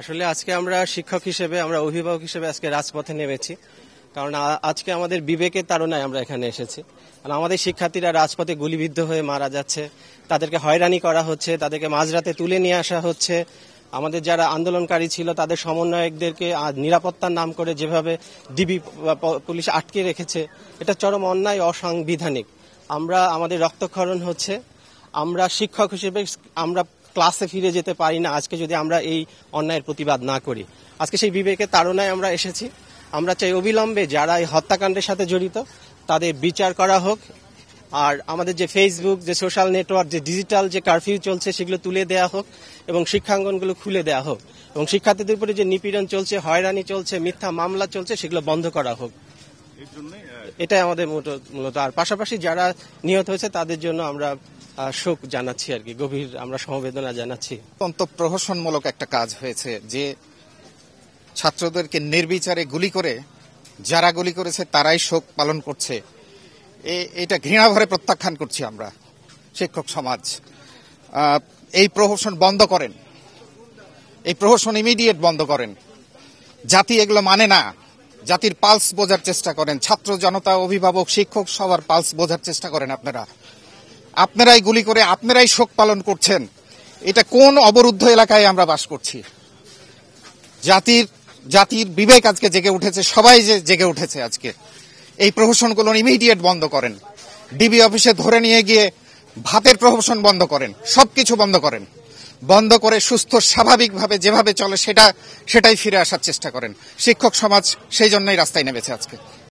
আসলে আজকে আমরা শিক্ষক হিসেবে আমরা অভিভাবক হিসেবে আজকে রাজপথে নেমেছি কারণ আজকে আমাদের বিবেকের তারণায় আমরা এখানে এসেছি কারণ আমাদের শিক্ষার্থীরা রাজপথে গুলিবিদ্ধ হয়ে মারা যাচ্ছে তাদেরকে হয়রানি করা হচ্ছে তাদেরকে মাঝরাতে তুলে নিয়ে আসা হচ্ছে আমাদের যারা আন্দোলনকারী ছিল তাদের সমন্বয়কদেরকে নিরাপত্তার নাম করে যেভাবে ডিবি পুলিশ আটকে রেখেছে এটা চরম অন্যায় অসাংবিধানিক আমরা আমাদের রক্তক্ষরণ হচ্ছে আমরা শিক্ষক হিসেবে আমরা ক্লাসে ফিরে যেতে পারি না আজকে যদি আমরা এই অন্যায়ের প্রতিবাদ না করি আজকে সেই বিবেকের তাড়নায় আমরা এসেছি আমরা চাই অবিলম্বে যারা এই হত্যাকাণ্ডের সাথে জড়িত তাদের বিচার করা হোক আর আমাদের যে ফেসবুক যে সোশ্যাল নেটওয়ার্ক যে ডিজিটাল যে কারফিউ চলছে সেগুলো তুলে দেওয়া হোক এবং শিক্ষাঙ্গনগুলো খুলে দেওয়া হোক এবং শিক্ষার্থীদের উপরে যে নিপীড়ন চলছে হয়রানি চলছে মিথ্যা মামলা চলছে সেগুলো বন্ধ করা হোক এটাই আমাদের মূলত আর পাশাপাশি যারা নিহত হয়েছে তাদের জন্য আমরা শোক জানাচ্ছি আর কি গভীর আমরা সমবেদনা জানাচ্ছি অত্যন্ত প্রহসনমূলক একটা কাজ হয়েছে যে ছাত্রদেরকে নির্বিচারে গুলি করে যারা গুলি করেছে তারাই শোক পালন করছে এটা ঘৃণাভরে প্রত্যাখ্যান করছি আমরা শিক্ষক সমাজ এই প্রহসন বন্ধ করেন এই প্রহসন ইমিডিয়েট বন্ধ করেন জাতি এগুলো মানে না জাতির পালস বোঝার চেষ্টা করেন ছাত্র জনতা অভিভাবক শিক্ষক সবার পালস বোঝার চেষ্টা করেন আপনারা আপনারাই গুলি করে আপনারাই শোক পালন করছেন এটা কোন অবরুদ্ধ এলাকায় আমরা বাস করছি জাতির জাতির বিবেক আজকে জেগে উঠেছে সবাই যে জেগে উঠেছে আজকে এই প্রহসনগুলো ইমিডিয়েট বন্ধ করেন ডিবি অফিসে ধরে নিয়ে গিয়ে ভাতের প্রহসন বন্ধ করেন সবকিছু বন্ধ করেন বন্ধ করে সুস্থ স্বাভাবিকভাবে যেভাবে চলে সেটা সেটাই ফিরে আসার চেষ্টা করেন শিক্ষক সমাজ সেই জন্যই রাস্তায় নেমেছে আজকে